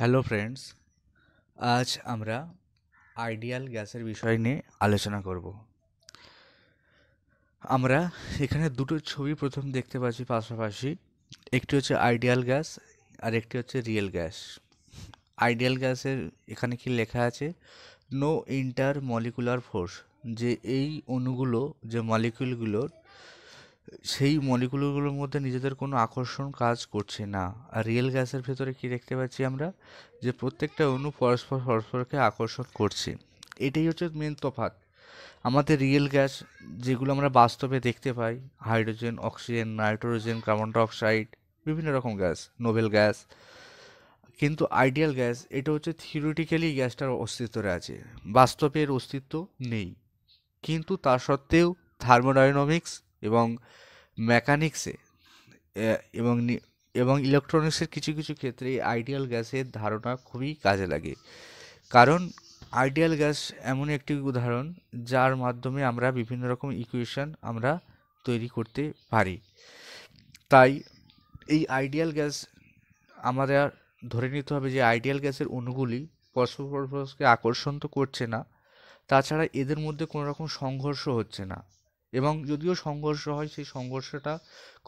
hello friends আজ আমরা ideal গ্যাসের বিষয় নিয়ে আলোচনা করব আমরা এখানে দুটো ছবি প্রথম দেখতে পাচ্ছি পাশাপাশি একটি হচ্ছে আইডিয়াল গ্যাস আর একটি হচ্ছে রিয়েল গ্যাস আইডিয়াল গ্যাসের এখানে কি লেখা আছে নো ইন্টার মলিকুলার ফোর্স যে এই অণুগুলো যে মলিকিউলগুলোর সেই মলিকুলগুলোর মধ্যে নিজেদের কোনো আকর্ষণ কাজ করছে না আর রিয়েল গ্যাসের ভেতরে কি দেখতে পাচ্ছি আমরা যে প্রত্যেকটা অণু পরস্পর পরস্পরকে আকর্ষণ করছে এটাই হচ্ছে মেন তফাত আমাদের রিয়েল গ্যাস যেগুলো আমরা বাস্তবে দেখতে পাই hydrogen oxygen nitrogen carbon dioxide বিভিন্ন রকম গ্যাস নোবেল গ্যাস কিন্তু আইডিয়াল গ্যাস এটা হচ্ছে থিওরিটিক্যালি গ্যাসটার অস্তিত্বরে আছে বাস্তবের অস্তিত্ব নেই কিন্তু তা সত্ত্বেও থার্মোডাইনামিক্স এবং মেকানিক্সে এবং এবং ইলেকট্রনিক্সের কিছু কিছু ক্ষেত্রে আইডিয়াল গ্যাসের ধারণা খুবই কাজে লাগে কারণ আইডিয়াল গ্যাস এমন একটি উদাহরণ যার মাধ্যমে আমরা বিভিন্ন রকম ইকুয়েশন আমরা তৈরি করতে পারি তাই এই আইডিয়াল গ্যাস আমাদের ধরে নিতে হবে যে আইডিয়াল গ্যাসের অণুগুলি পরস্পর পরস্পরকে আকর্ষণ তো করছে না তাছাড়া এদের মধ্যে কোনো রকম সংঘর্ষ হচ্ছে না এবং যদিও সংঘর্ষ হয় সেই সংঘর্ষটা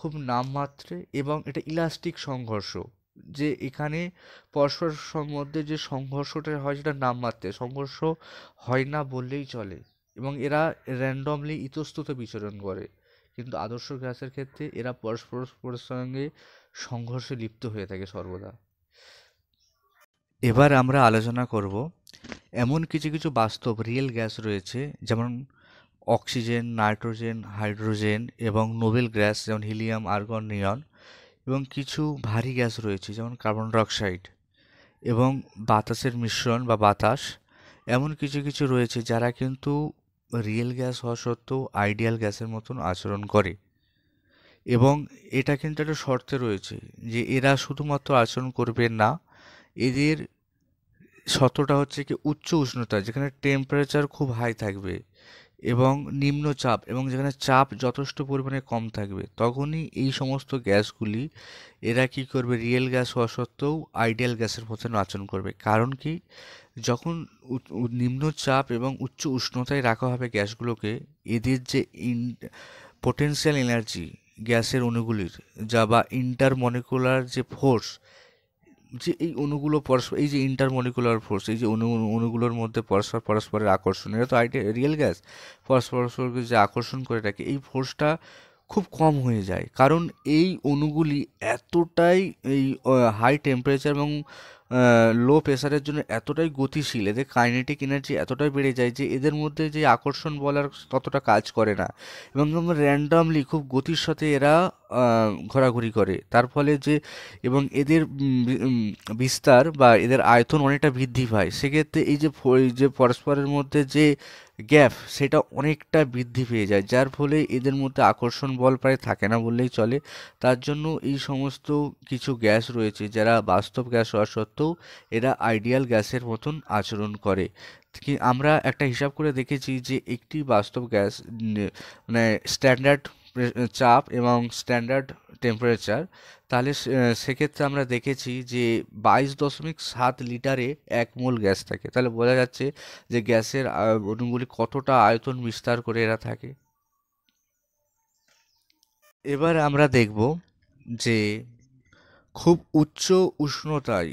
খুব নামমাত্রে এবং এটা ইলাস্টিক সংঘর্ষ যে এখানে পরস্পর মধ্যে যে সংঘর্ষটা হয় সেটা নামমাত্রে সংঘর্ষ হয় না বললেই চলে এবং এরা র্যান্ডমলি ইতস্তত বিচরণ করে কিন্তু আদর্শ গ্যাসের ক্ষেত্রে এরা পরস্পরের সঙ্গে সংঘর্ষে লিপ্ত হয়ে থাকে সর্বদা এবার আমরা আলোচনা করব এমন কিছু কিছু বাস্তব রিয়েল গ্যাস রয়েছে যেমন অক্সিজেন নাইট্রোজেন হাইড্রোজেন এবং নোবেল গ্যাস যেমন হিলিয়াম আর্গন নিয়ন এবং কিছু ভারী গ্যাস রয়েছে যেমন কার্বন ডাইঅক্সাইড এবং বাতাসের মিশ্রণ বা বাতাস এমন কিছু কিছু রয়েছে যারা কিন্তু রিয়েল গ্যাস হওয়া সত্ত্বেও আইডিয়াল গ্যাসের মতন আচরণ করে এবং এটা কিন্তু একটা শর্তে রয়েছে যে এরা শুধুমাত্র আচরণ করবে না এদের শর্তটা হচ্ছে কি উচ্চ উষ্ণতা যেখানে টেম্পারেচার খুব হাই থাকবে এবং নিম্নচাপ এবং যেখানে চাপ যথেষ্ট পরিমাণে কম থাকবে তখনই এই সমস্ত গ্যাসগুলি এরা কি করবে রিয়েল গ্যাস হওয়া সত্ত্বেও আইডিয়াল গ্যাসের মধ্যে আচরণ করবে কারণ কি যখন নিম্নচাপ এবং উচ্চ উষ্ণতায় রাখা হবে গ্যাসগুলোকে এদের যে ইন পোটেন্সিয়াল এনার্জি গ্যাসের অণুগুলির যা বা ইন্টারমনিকুলার যে ফোর্স যে এই অণুগুলো পরস্পর এই যে ইন্টারমলিকুলার ফোর্স এই যে অণু অণুগুলোর মধ্যে পরস্পর পরস্পরের আকর্ষণ এটা তো আইডিয়া রিয়েল গ্যাস পরস্পর পরস্পরকে যে আকর্ষণ করে রাখে এই ফোর্সটা খুব কম হয়ে যায় কারণ এই অণুগুলি এতটাই এই হাই টেম্পারেচার এবং লো প্রেশারের জন্য এতটাই গতিশীল এদের কাইনেটিক এনার্জি এতটাই বেড়ে যায় যে এদের মধ্যে যে আকর্ষণ বলার ততটা কাজ করে না এবং র্যান্ডামলি খুব গতির সাথে এরা ঘোরাঘুরি করে তার ফলে যে এবং এদের বিস্তার বা এদের আয়তন অনেকটা বৃদ্ধি পায় সেক্ষেত্রে এই যে যে পরস্পরের মধ্যে যে গ্যাপ সেটা অনেকটা বৃদ্ধি পেয়ে যায় যার ফলে এদের মধ্যে আকর্ষণ বল প্রায় থাকে না বললেই চলে তার জন্য এই সমস্ত কিছু গ্যাস রয়েছে যারা বাস্তব গ্যাস হওয়া সত্ত্বেও মতো এরা আইডিয়াল গ্যাসের মতন আচরণ করে আমরা একটা হিসাব করে দেখেছি যে একটি বাস্তব গ্যাস মানে স্ট্যান্ডার্ড চাপ এবং স্ট্যান্ডার্ড টেম্পারেচার তাহলে সেক্ষেত্রে আমরা দেখেছি যে বাইশ দশমিক সাত লিটারে এক মোল গ্যাস থাকে তাহলে বোঝা যাচ্ছে যে গ্যাসের অণুগুলি কতটা আয়তন বিস্তার করে এরা থাকে এবার আমরা দেখব যে খুব উচ্চ উষ্ণতায়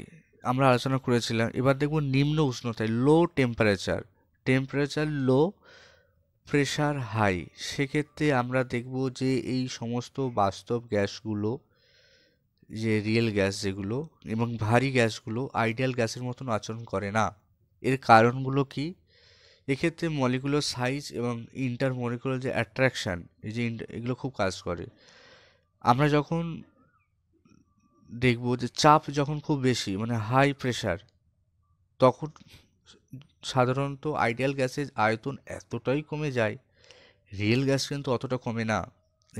আমরা আলোচনা করেছিলাম এবার দেখব নিম্ন উষ্ণতায় low temperature temperature low pressure high সেক্ষেত্রে আমরা দেখব যে এই সমস্ত বাস্তব গ্যাসগুলো যে রিয়েল গ্যাস যেগুলো এবং ভারী গ্যাসগুলো আইডিয়াল গ্যাসের মতন আচরণ করে না এর কারণগুলো কি এক্ষেত্রে মলিকুলার সাইজ এবং ইন্টার মলিকুলার যে অ্যাট্রাকশান এই যে এগুলো খুব কাজ করে আমরা যখন দেখব যে চাপ যখন খুব বেশি মানে হাই প্রেশার তখন সাধারণত আইডিয়াল গ্যাসের আয়তন এতটাই কমে যায় রিয়েল গ্যাস কিন্তু অতটা কমে না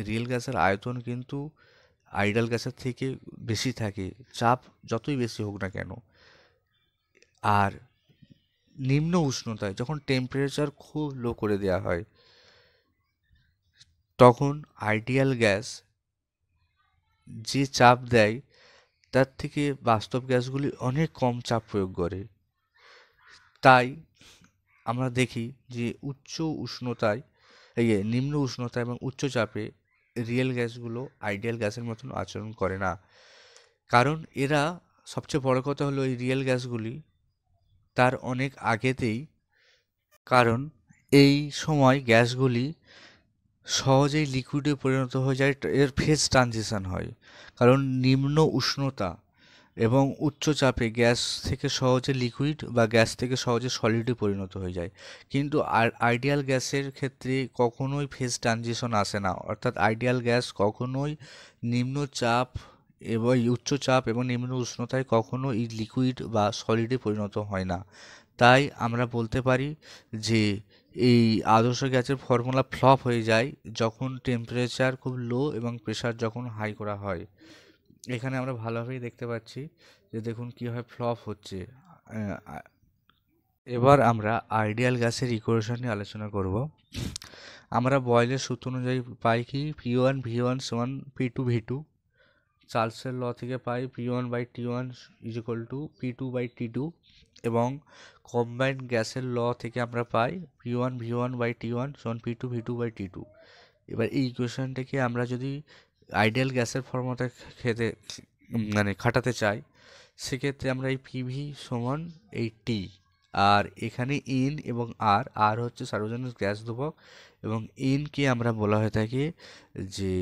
রিয়েল গ্যাসের আয়তন কিন্তু আইডিয়াল গ্যাসের থেকে বেশি থাকে চাপ যতই বেশি হোক না কেন আর নিম্ন উষ্ণতায় যখন টেম্পারেচার খুব লো করে দেওয়া হয় তখন আইডিয়াল গ্যাস যে চাপ দেয় তার থেকে বাস্তব গ্যাসগুলি অনেক কম চাপ প্রয়োগ করে তাই আমরা দেখি যে উচ্চ উষ্ণতায় ইয়ে নিম্ন উষ্ণতা এবং উচ্চ চাপে রিয়েল গ্যাসগুলো আইডিয়াল গ্যাসের মতন আচরণ করে না কারণ এরা সবচেয়ে বড় কথা হলো এই রিয়েল গ্যাসগুলি তার অনেক আগেতেই কারণ এই সময় গ্যাসগুলি সহজেই লিকুইডে পরিণত হয়ে যায় এর ফেজ ট্রানজিশান হয় কারণ নিম্ন উষ্ণতা এবং উচ্চ চাপে গ্যাস থেকে সহজে লিকুইড বা গ্যাস থেকে সহজে সলিডে পরিণত হয়ে যায় কিন্তু আর আইডিয়াল গ্যাসের ক্ষেত্রে কখনোই ফেজ ট্রানজিশন আসে না অর্থাৎ আইডিয়াল গ্যাস কখনোই নিম্ন চাপ এবং উচ্চ চাপ এবং নিম্ন উষ্ণতায় কখনো এই লিকুইড বা সলিডে পরিণত হয় না তাই আমরা বলতে পারি যে এই আদর্শ গ্যাসের ফর্মুলা ফ্লপ হয়ে যায় যখন টেম্পারেচার খুব লো এবং প্রেশার যখন হাই করা হয় এখানে আমরা ভালোভাবেই দেখতে পাচ্ছি যে দেখুন কীভাবে ফ্লপ হচ্ছে এবার আমরা আইডিয়াল গ্যাসের ইকুয়েশন নিয়ে আলোচনা করব আমরা বয়লের সূত্র অনুযায়ী পাই কি পি ওয়ান ভি ওয়ান সমান পি টু ভি টু চার্লসের ল থেকে পাই P one by T one is equal to P two by T two এবং কম্বাইন্ড গ্যাসের ল থেকে আমরা পাই P one V one by T one সন P two V two by T two এবার এই ইকুয়েশনটাকে আমরা যদি আইডিয়াল গ্যাসের ফর্মতে খেতে মানে খাটাতে চাই সেক্ষেত্রে আমরা এই পিভি সমান এই টি আর এখানে ইন এবং আর আর হচ্ছে সার্বজনীন গ্যাস ধ্রুবক এবং ইনকে আমরা বলা হয়ে থাকি যে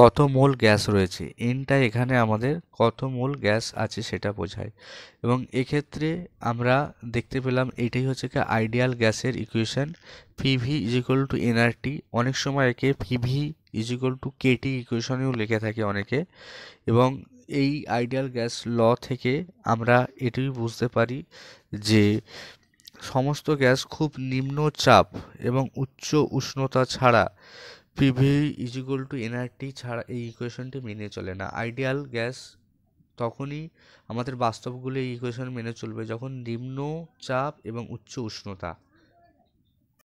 কত মোল গ্যাস রয়েছে এনটা এখানে আমাদের কত মোল গ্যাস আছে সেটা বোঝায় এবং এক্ষেত্রে আমরা দেখতে পেলাম এটাই হচ্ছে কি আইডিয়াল গ্যাসের equation PV is equal to NRT অনেক সময় একে PV is equal to KT ইকুয়েশনেও লেখে থাকে অনেকে এবং এই আইডিয়াল গ্যাস ল থেকে আমরা এটুই বুঝতে পারি যে সমস্ত গ্যাস খুব নিম্ন চাপ এবং উচ্চ উষ্ণতা ছাড়া PV is equal to NRT ছাড়া এই ইকুয়েশনটি মেনে চলে না আইডিয়াল গ্যাস তখনই আমাদের বাস্তবগুলো এই ইকুয়েশন মেনে চলবে যখন নিম্ন চাপ এবং উচ্চ উষ্ণতা